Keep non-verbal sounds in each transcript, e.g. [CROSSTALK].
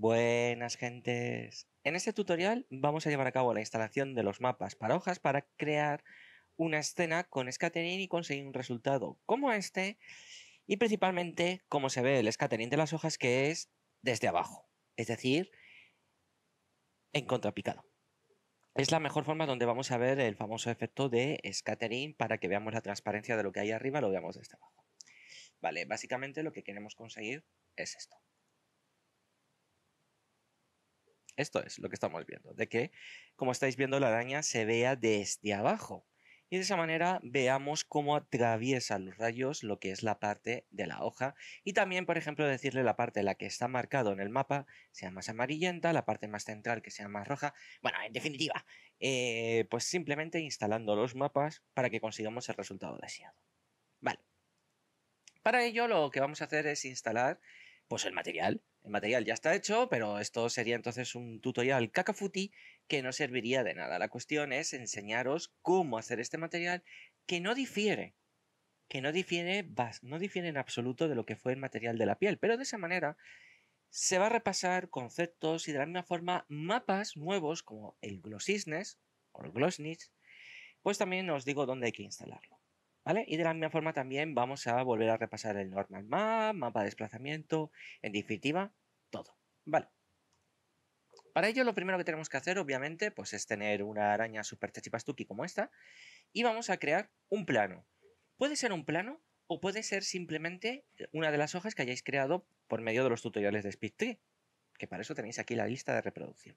Buenas gentes. En este tutorial vamos a llevar a cabo la instalación de los mapas para hojas para crear una escena con scattering y conseguir un resultado como este y principalmente como se ve el scattering de las hojas que es desde abajo, es decir, en contrapicado. Es la mejor forma donde vamos a ver el famoso efecto de scattering para que veamos la transparencia de lo que hay arriba, lo veamos desde abajo. Vale, básicamente lo que queremos conseguir es esto. Esto es lo que estamos viendo, de que, como estáis viendo, la araña se vea desde abajo. Y de esa manera veamos cómo atraviesa los rayos lo que es la parte de la hoja. Y también, por ejemplo, decirle la parte en la que está marcado en el mapa sea más amarillenta, la parte más central que sea más roja. Bueno, en definitiva, eh, pues simplemente instalando los mapas para que consigamos el resultado deseado. Vale. Para ello lo que vamos a hacer es instalar pues el material, el material ya está hecho, pero esto sería entonces un tutorial cacafuti que no serviría de nada. La cuestión es enseñaros cómo hacer este material que no difiere, que no difiere, no difiere en absoluto de lo que fue el material de la piel, pero de esa manera se va a repasar conceptos y de la misma forma mapas nuevos como el Glossisnes o el Glossnitz, pues también os digo dónde hay que instalarlo. ¿Vale? Y de la misma forma también vamos a volver a repasar el normal map, mapa de desplazamiento, en definitiva, Vale. Para ello lo primero que tenemos que hacer, obviamente, pues es tener una araña super chachipastuki como esta y vamos a crear un plano. Puede ser un plano o puede ser simplemente una de las hojas que hayáis creado por medio de los tutoriales de SpeedTree, que para eso tenéis aquí la lista de reproducción.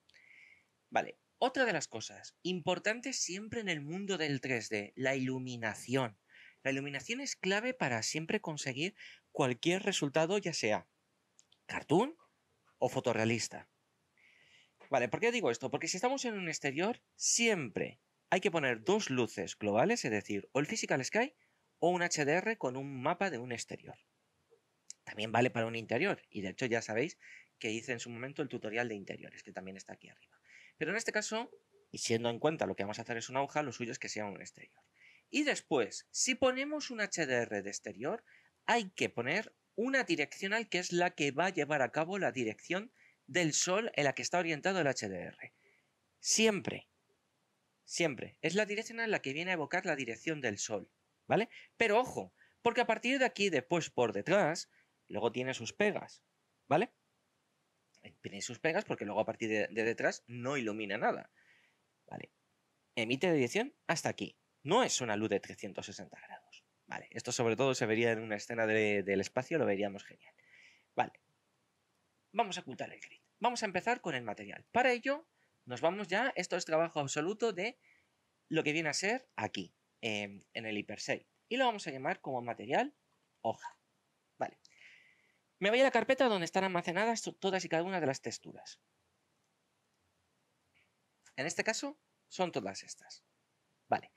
Vale, otra de las cosas importantes siempre en el mundo del 3D, la iluminación. La iluminación es clave para siempre conseguir cualquier resultado, ya sea cartoon o fotorrealista. Vale, ¿por qué digo esto? Porque si estamos en un exterior, siempre hay que poner dos luces globales, es decir, o el Physical Sky o un HDR con un mapa de un exterior. También vale para un interior, y de hecho ya sabéis que hice en su momento el tutorial de interiores, que también está aquí arriba. Pero en este caso, y siendo en cuenta lo que vamos a hacer es una hoja, lo suyo es que sea un exterior. Y después, si ponemos un HDR de exterior, hay que poner una direccional que es la que va a llevar a cabo la dirección del sol en la que está orientado el HDR. Siempre, siempre, es la direccional la que viene a evocar la dirección del sol, ¿vale? Pero ojo, porque a partir de aquí, después por detrás, luego tiene sus pegas, ¿vale? Tiene sus pegas porque luego a partir de, detrás no ilumina nada, ¿vale? Emite dirección hasta aquí. No es una luz de 360 grados. Vale, esto sobre todo se vería en una escena del espacio, lo veríamos genial. Vale, vamos a ocultar el grid. Vamos a empezar con el material. Para ello, nos vamos ya, esto es trabajo absoluto de lo que viene a ser aquí, en el hypersite. Y lo vamos a llamar como material hoja. Vale. Me voy a la carpeta donde están almacenadas todas y cada una de las texturas. En este caso, son todas estas. Vale.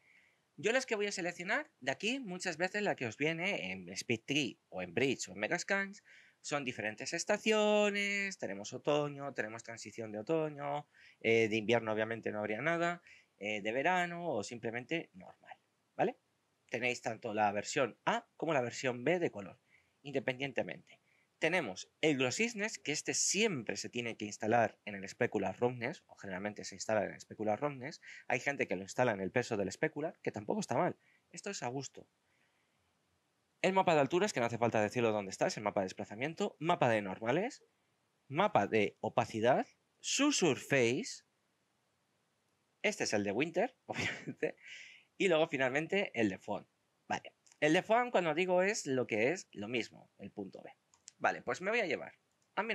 Yo las que voy a seleccionar de aquí, muchas veces la que os viene en Speed Tree o en Bridge o en Megascans, son diferentes estaciones, tenemos otoño, tenemos transición de otoño, eh, de invierno obviamente no habría nada, eh, de verano o simplemente normal, ¿vale? Tenéis tanto la versión A como la versión B de color, independientemente tenemos el Glossiness, que este siempre se tiene que instalar en el specular roughness, o generalmente se instala en el specular roughness. Hay gente que lo instala en el peso del specular, que tampoco está mal. Esto es a gusto. El mapa de alturas, que no hace falta decirlo dónde está, es el mapa de desplazamiento, mapa de normales, mapa de opacidad, su surface. Este es el de Winter, [LAUGHS] obviamente. Y luego finalmente el de Font. Vale. El de Font, cuando digo es lo que es, lo mismo, el punto B. Vale, pues me voy a llevar a mi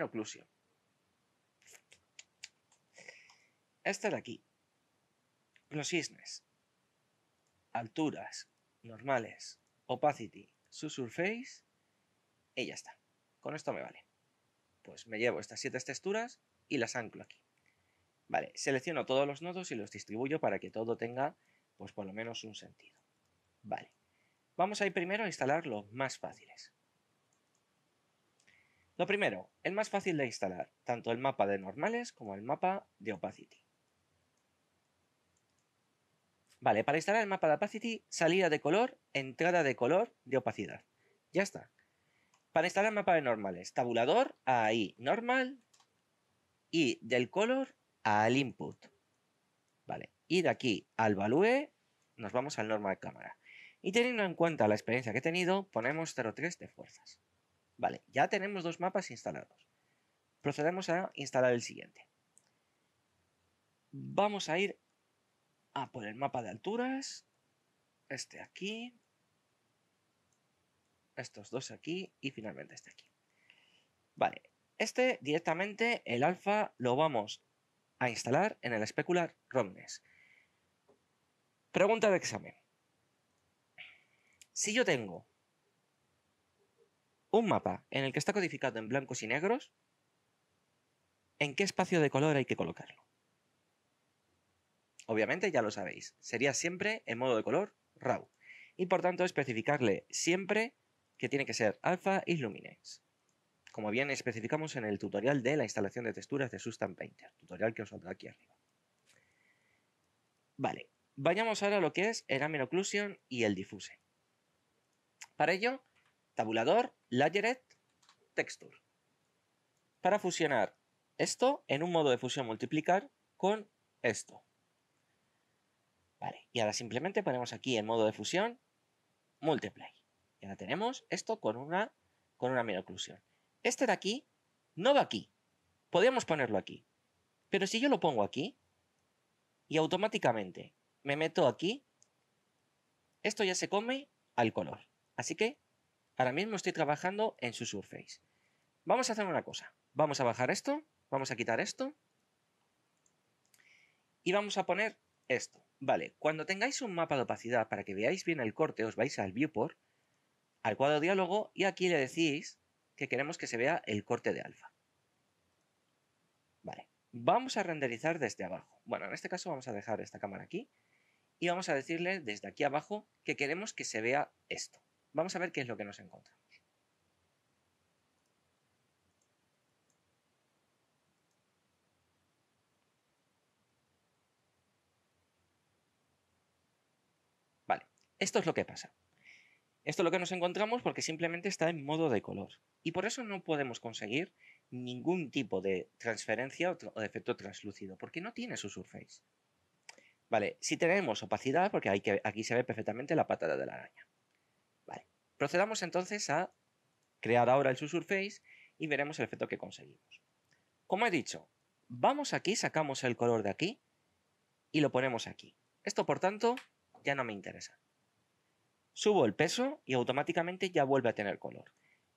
Esto de aquí. Los cisnes. Alturas. Normales. Opacity. Su surface. Y ya está. Con esto me vale. Pues me llevo estas siete texturas y las anclo aquí. Vale, selecciono todos los nodos y los distribuyo para que todo tenga, pues por lo menos un sentido. Vale. Vamos a ir primero a instalar los más fáciles. Lo primero, el más fácil de instalar, tanto el mapa de normales como el mapa de opacity. Vale, para instalar el mapa de opacity, salida de color, entrada de color, de opacidad. Ya está. Para instalar el mapa de normales, tabulador, ahí, normal, y del color al input. Vale, y de aquí al value, nos vamos al normal cámara. Y teniendo en cuenta la experiencia que he tenido, ponemos 0.3 de fuerzas. Vale, ya tenemos dos mapas instalados. Procedemos a instalar el siguiente. Vamos a ir a por el mapa de alturas. Este aquí. Estos dos aquí. Y finalmente este aquí. Vale, este directamente, el alfa, lo vamos a instalar en el especular Romnes. Pregunta de examen. Si yo tengo un mapa en el que está codificado en blancos y negros, ¿en qué espacio de color hay que colocarlo? Obviamente ya lo sabéis, sería siempre en modo de color RAW y por tanto especificarle siempre que tiene que ser Alpha y como bien especificamos en el tutorial de la instalación de texturas de Sustan Painter, tutorial que os saldrá aquí arriba. Vale, vayamos ahora a lo que es el Amen Occlusion y el Diffuse. Para ello, tabulador, Layered, texture. Para fusionar esto en un modo de fusión multiplicar con esto. Vale, y ahora simplemente ponemos aquí en modo de fusión multiply. Y ahora tenemos esto con una, con mera oclusión. Este de aquí no va aquí. Podemos ponerlo aquí. Pero si yo lo pongo aquí y automáticamente me meto aquí, esto ya se come al color. Así que Ahora mismo estoy trabajando en su surface. Vamos a hacer una cosa. Vamos a bajar esto, vamos a quitar esto y vamos a poner esto. Vale, cuando tengáis un mapa de opacidad para que veáis bien el corte, os vais al viewport, al cuadro diálogo y aquí le decís que queremos que se vea el corte de alfa. Vale, vamos a renderizar desde abajo. Bueno, en este caso vamos a dejar esta cámara aquí y vamos a decirle desde aquí abajo que queremos que se vea esto. Vamos a ver qué es lo que nos encontramos. Vale, esto es lo que pasa. Esto es lo que nos encontramos porque simplemente está en modo de color. Y por eso no podemos conseguir ningún tipo de transferencia o, de efecto translúcido, porque no tiene su surface. Vale, si tenemos opacidad, porque aquí se ve perfectamente la patada de la araña. Procedamos entonces a crear ahora el subsurface y veremos el efecto que conseguimos. Como he dicho, vamos aquí, sacamos el color de aquí y lo ponemos aquí. Esto, por tanto, ya no me interesa. Subo el peso y automáticamente ya vuelve a tener color.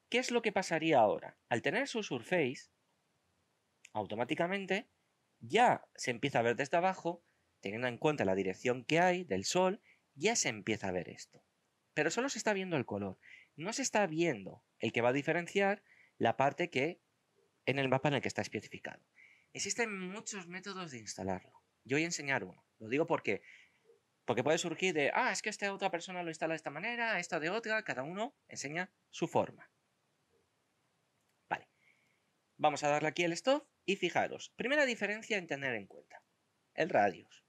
¿Qué es lo que pasaría ahora? Al tener subsurface, automáticamente ya se empieza a ver desde abajo, teniendo en cuenta la dirección que hay del sol, ya se empieza a ver esto pero solo se está viendo el color. No se está viendo el que va a diferenciar la parte que en el mapa en el que está especificado. Existen muchos métodos de instalarlo. Yo voy a enseñar uno. Lo digo porque porque puede surgir de, ah, es que esta otra persona lo instala de esta manera, esta de otra, cada uno enseña su forma. Vale. Vamos a darle aquí el stop y fijaros, primera diferencia en tener en cuenta, el radius.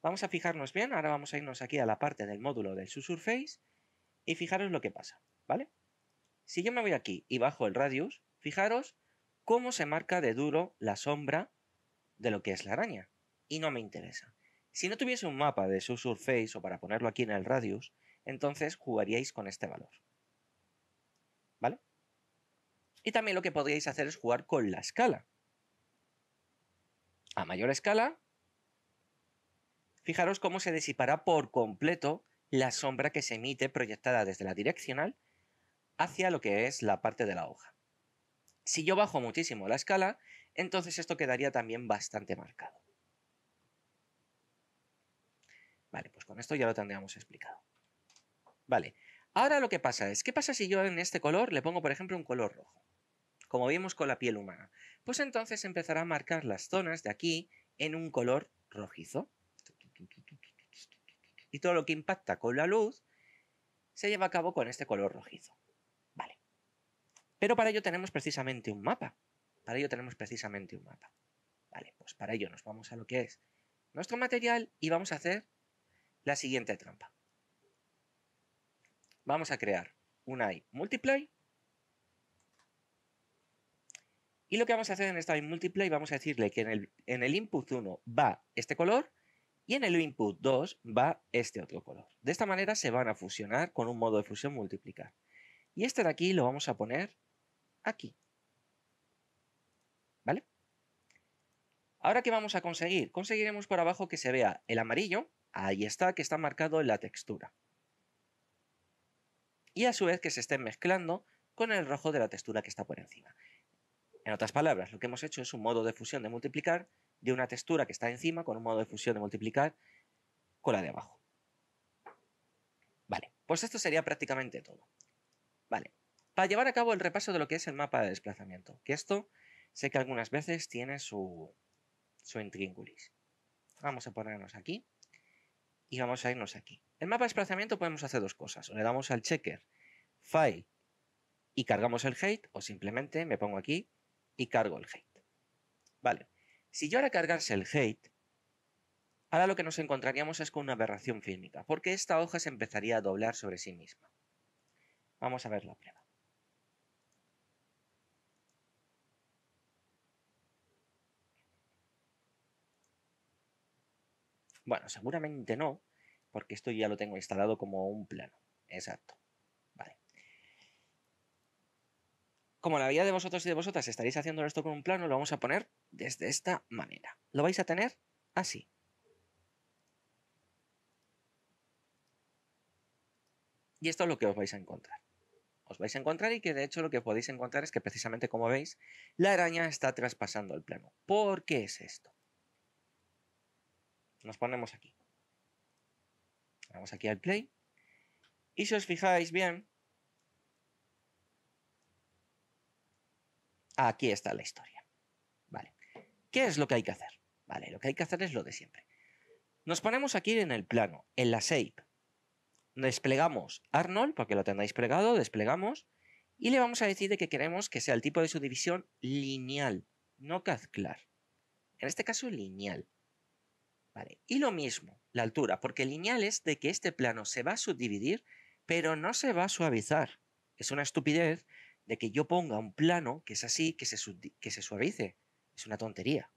Vamos a fijarnos bien, ahora vamos a irnos aquí a la parte del módulo del subsurface y fijaros lo que pasa, ¿vale? Si yo me voy aquí y bajo el radius, fijaros cómo se marca de duro la sombra de lo que es la araña. Y no me interesa. Si no tuviese un mapa de subsurface o para ponerlo aquí en el radius, entonces jugaríais con este valor. ¿Vale? Y también lo que podríais hacer es jugar con la escala. A mayor escala, Fijaros cómo se disipará por completo la sombra que se emite proyectada desde la direccional hacia lo que es la parte de la hoja. Si yo bajo muchísimo la escala, entonces esto quedaría también bastante marcado. Vale, pues con esto ya lo tendríamos explicado. Vale, ahora lo que pasa es, ¿qué pasa si yo en este color le pongo, por ejemplo, un color rojo? Como vimos con la piel humana. Pues entonces empezará a marcar las zonas de aquí en un color rojizo y todo lo que impacta con la luz se lleva a cabo con este color rojizo. Vale. Pero para ello tenemos precisamente un mapa. Para ello tenemos precisamente un mapa. Vale, pues para ello nos vamos a lo que es nuestro material y vamos a hacer la siguiente trampa. Vamos a crear un I multiply y lo que vamos a hacer en esta multiply, vamos a decirle que en el, en el input 1 va este color y en el input 2 va este otro color. De esta manera se van a fusionar con un modo de fusión multiplicar. Y este de aquí lo vamos a poner aquí. ¿Vale? Ahora, ¿qué vamos a conseguir? Conseguiremos por abajo que se vea el amarillo, ahí está, que está marcado en la textura. Y a su vez que se estén mezclando con el rojo de la textura que está por encima. En otras palabras, lo que hemos hecho es un modo de fusión de multiplicar de una textura que está encima con un modo de fusión de multiplicar con la de abajo. Vale, pues esto sería prácticamente todo. Vale, para llevar a cabo el repaso de lo que es el mapa de desplazamiento, que esto sé que algunas veces tiene su, su intríngulis. Vamos a ponernos aquí y vamos a irnos aquí. El mapa de desplazamiento podemos hacer dos cosas. O le damos al checker File y cargamos el height. o simplemente me pongo aquí y cargo el hate. Vale. Si yo ahora cargase el hate, ahora lo que nos encontraríamos es con una aberración fílmica, porque esta hoja se empezaría a doblar sobre sí misma. Vamos a ver la prueba. Bueno, seguramente no, porque esto ya lo tengo instalado como un plano. Exacto. como la vida de vosotros y de vosotras estaréis haciendo esto con un plano, lo vamos a poner desde esta manera. Lo vais a tener así. Y esto es lo que os vais a encontrar. Os vais a encontrar y que de hecho lo que podéis encontrar es que precisamente como veis, la araña está traspasando el plano. ¿Por qué es esto? Nos ponemos aquí. Vamos aquí al play. Y si os fijáis bien, Aquí está la historia. Vale. ¿Qué es lo que hay que hacer? Vale, lo que hay que hacer es lo de siempre. Nos ponemos aquí en el plano, en la shape. Desplegamos Arnold, porque lo tengáis plegado, desplegamos, y le vamos a decir de que queremos que sea el tipo de subdivisión lineal, no cazclar. En este caso, lineal. Y lo mismo, la altura, porque lineal es de que este plano se va a subdividir, pero no se va a suavizar. Es una estupidez de que yo ponga un plano que es así, que se, que se suavice. Es una tontería.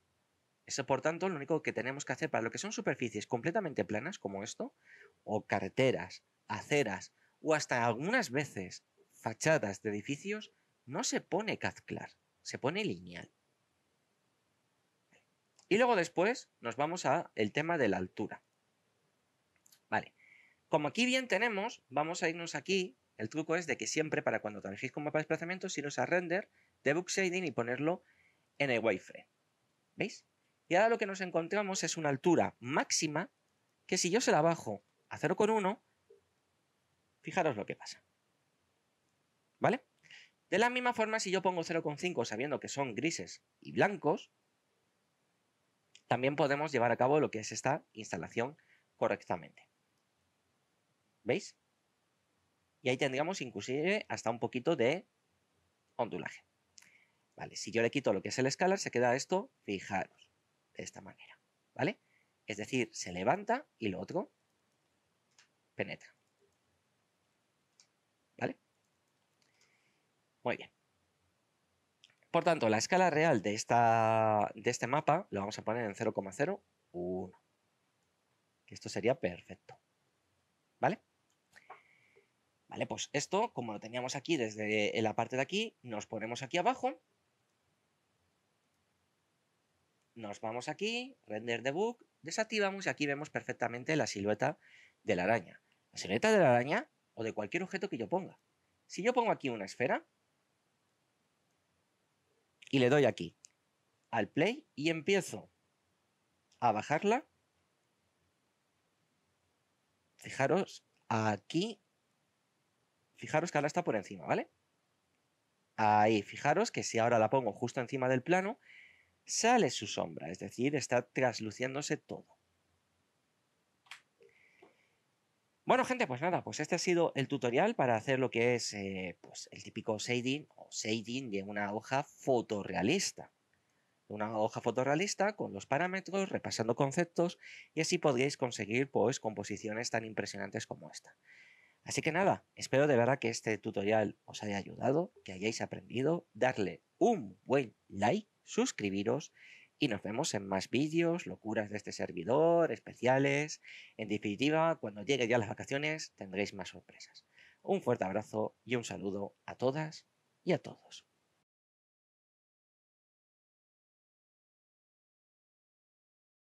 Eso, por tanto, lo único que tenemos que hacer para lo que son superficies completamente planas, como esto, o carreteras, aceras, o hasta algunas veces fachadas de edificios, no se pone cazclar, se pone lineal. Y luego después nos vamos a el tema de la altura. Vale. Como aquí bien tenemos, vamos a irnos aquí el truco es de que siempre para cuando trabajéis con mapa de desplazamiento, iros a render, debug shading y ponerlo en el wireframe. ¿Veis? Y ahora lo que nos encontramos es una altura máxima que si yo se la bajo a 0,1, fijaros lo que pasa. ¿Vale? De la misma forma, si yo pongo 0,5 sabiendo que son grises y blancos, también podemos llevar a cabo lo que es esta instalación correctamente. ¿Veis? y ahí tendríamos inclusive hasta un poquito de ondulaje. Vale, si yo le quito lo que es el escalar, se queda esto, fijaros, de esta manera, ¿vale? Es decir, se levanta y lo otro penetra. ¿Vale? Muy bien. Por tanto, la escala real de, esta, de este mapa lo vamos a poner en 0,01. esto sería perfecto. ¿Vale? Vale, pues esto, como lo teníamos aquí desde la parte de aquí, nos ponemos aquí abajo. Nos vamos aquí, render Debug, desactivamos y aquí vemos perfectamente la silueta de la araña. La silueta de la araña o de cualquier objeto que yo ponga. Si yo pongo aquí una esfera y le doy aquí al play y empiezo a bajarla, fijaros, aquí Fijaros que ahora está por encima, ¿vale? Ahí, fijaros que si ahora la pongo justo encima del plano, sale su sombra, es decir, está trasluciéndose todo. Bueno, gente, pues nada, pues este ha sido el tutorial para hacer lo que es eh, pues el típico shading o shading de una hoja fotorrealista. Una hoja fotorrealista con los parámetros, repasando conceptos, y así podríais conseguir pues composiciones tan impresionantes como esta. Así que nada, espero de verdad que este tutorial os haya ayudado, que hayáis aprendido, darle un buen like, suscribiros y nos vemos en más vídeos, locuras de este servidor, especiales. En definitiva, cuando llegue ya las vacaciones tendréis más sorpresas. Un fuerte abrazo y un saludo a todas y a todos.